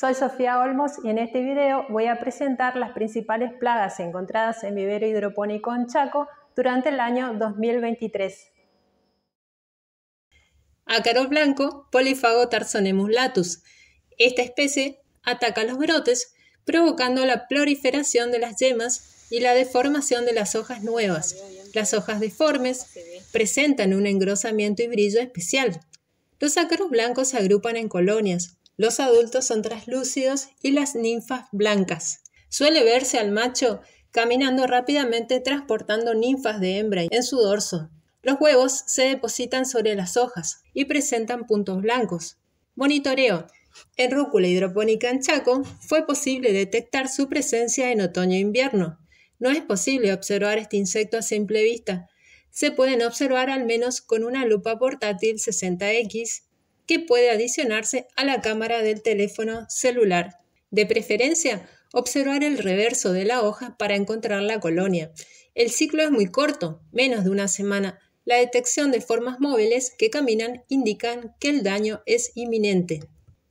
Soy Sofía Olmos y en este video voy a presentar las principales plagas encontradas en vivero hidropónico en Chaco durante el año 2023. Ácaro blanco, Polifago tarsonemus latus. Esta especie ataca los brotes, provocando la proliferación de las yemas y la deformación de las hojas nuevas. Las hojas deformes presentan un engrosamiento y brillo especial. Los ácaros blancos se agrupan en colonias, los adultos son traslúcidos y las ninfas blancas. Suele verse al macho caminando rápidamente transportando ninfas de hembra en su dorso. Los huevos se depositan sobre las hojas y presentan puntos blancos. Monitoreo. En rúcula hidropónica en Chaco fue posible detectar su presencia en otoño e invierno. No es posible observar este insecto a simple vista. Se pueden observar al menos con una lupa portátil 60X que puede adicionarse a la cámara del teléfono celular. De preferencia, observar el reverso de la hoja para encontrar la colonia. El ciclo es muy corto, menos de una semana. La detección de formas móviles que caminan indican que el daño es inminente.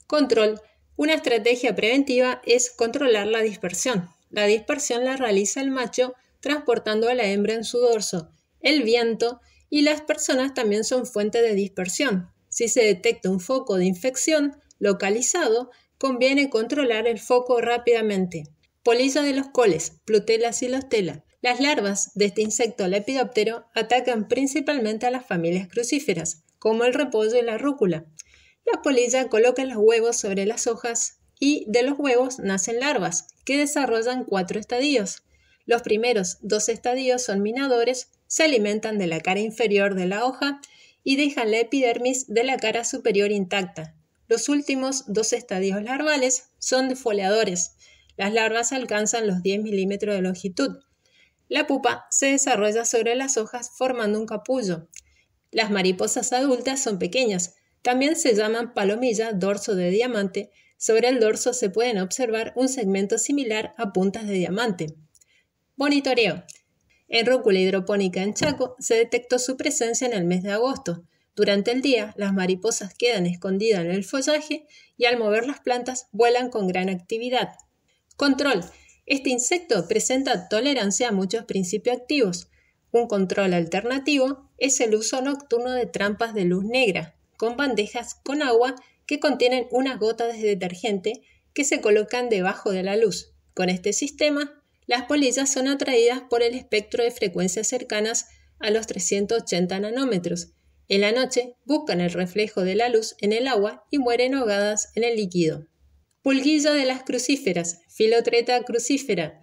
Control. Una estrategia preventiva es controlar la dispersión. La dispersión la realiza el macho transportando a la hembra en su dorso. El viento y las personas también son fuente de dispersión. Si se detecta un foco de infección localizado, conviene controlar el foco rápidamente. Polilla de los coles, Plutela silostela. Las larvas de este insecto lepidóptero atacan principalmente a las familias crucíferas, como el repollo y la rúcula. La polilla coloca los huevos sobre las hojas y de los huevos nacen larvas, que desarrollan cuatro estadios. Los primeros dos estadios son minadores, se alimentan de la cara inferior de la hoja y dejan la epidermis de la cara superior intacta. Los últimos dos estadios larvales son defoliadores. Las larvas alcanzan los 10 milímetros de longitud. La pupa se desarrolla sobre las hojas formando un capullo. Las mariposas adultas son pequeñas. También se llaman palomilla dorso de diamante. Sobre el dorso se pueden observar un segmento similar a puntas de diamante. Monitoreo. En rúcula hidropónica en Chaco se detectó su presencia en el mes de agosto. Durante el día, las mariposas quedan escondidas en el follaje y al mover las plantas vuelan con gran actividad. Control. Este insecto presenta tolerancia a muchos principios activos. Un control alternativo es el uso nocturno de trampas de luz negra, con bandejas con agua que contienen unas gotas de detergente que se colocan debajo de la luz. Con este sistema las polillas son atraídas por el espectro de frecuencias cercanas a los 380 nanómetros. En la noche buscan el reflejo de la luz en el agua y mueren ahogadas en el líquido. Pulguilla de las crucíferas, Filotreta crucífera.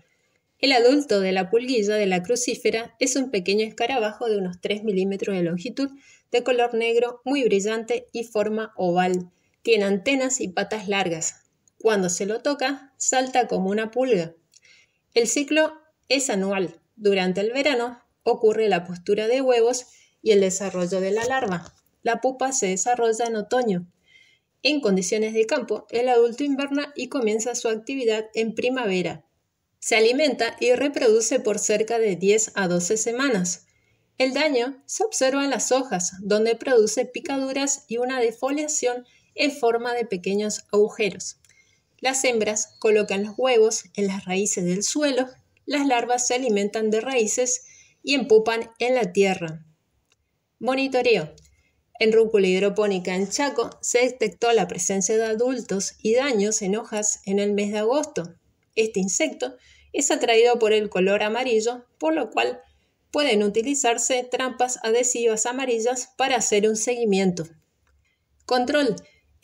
El adulto de la pulguilla de la crucífera es un pequeño escarabajo de unos 3 milímetros de longitud, de color negro, muy brillante y forma oval. Tiene antenas y patas largas. Cuando se lo toca, salta como una pulga. El ciclo es anual. Durante el verano ocurre la postura de huevos y el desarrollo de la larva. La pupa se desarrolla en otoño. En condiciones de campo, el adulto inverna y comienza su actividad en primavera. Se alimenta y reproduce por cerca de 10 a 12 semanas. El daño se observa en las hojas, donde produce picaduras y una defoliación en forma de pequeños agujeros. Las hembras colocan los huevos en las raíces del suelo, las larvas se alimentan de raíces y empupan en la tierra. Monitoreo. En rúcula hidropónica en Chaco se detectó la presencia de adultos y daños en hojas en el mes de agosto. Este insecto es atraído por el color amarillo, por lo cual pueden utilizarse trampas adhesivas amarillas para hacer un seguimiento. Control.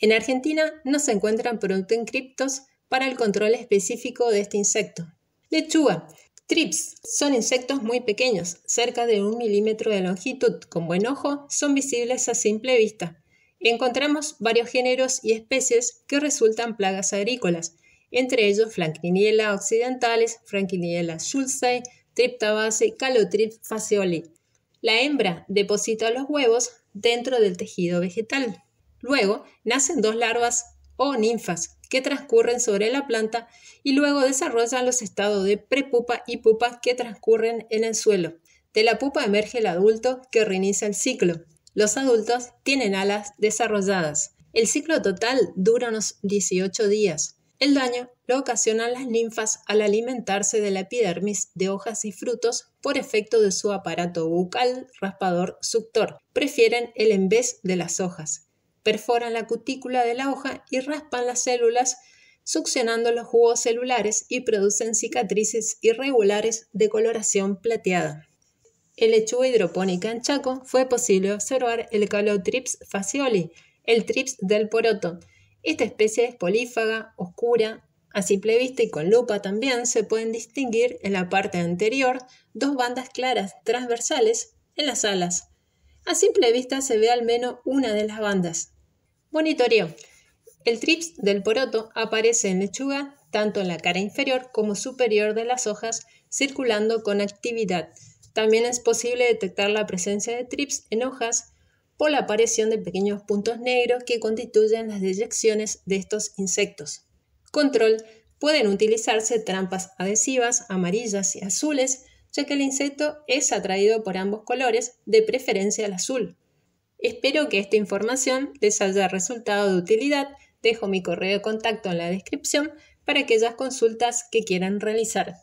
En Argentina no se encuentran criptos para el control específico de este insecto. Lechuga. Trips son insectos muy pequeños, cerca de un milímetro de longitud, con buen ojo, son visibles a simple vista. Encontramos varios géneros y especies que resultan plagas agrícolas, entre ellos flanquiniela occidentales, Frankiniella schulzei, Triptabase, Calotrip faseoli. La hembra deposita los huevos dentro del tejido vegetal. Luego nacen dos larvas o ninfas que transcurren sobre la planta y luego desarrollan los estados de prepupa y pupa que transcurren en el suelo. De la pupa emerge el adulto que reinicia el ciclo. Los adultos tienen alas desarrolladas. El ciclo total dura unos 18 días. El daño lo ocasionan las ninfas al alimentarse de la epidermis de hojas y frutos por efecto de su aparato bucal raspador suctor. Prefieren el en de las hojas perforan la cutícula de la hoja y raspan las células succionando los jugos celulares y producen cicatrices irregulares de coloración plateada. En lechuga hidropónica en Chaco fue posible observar el Calotrips fascioli, el trips del poroto. Esta especie es polífaga, oscura, a simple vista y con lupa también se pueden distinguir en la parte anterior dos bandas claras transversales en las alas. A simple vista se ve al menos una de las bandas, Monitoreo. El trips del poroto aparece en lechuga tanto en la cara inferior como superior de las hojas, circulando con actividad. También es posible detectar la presencia de trips en hojas por la aparición de pequeños puntos negros que constituyen las deyecciones de estos insectos. Control. Pueden utilizarse trampas adhesivas amarillas y azules, ya que el insecto es atraído por ambos colores, de preferencia el azul. Espero que esta información les haya resultado de utilidad. Dejo mi correo de contacto en la descripción para aquellas consultas que quieran realizar.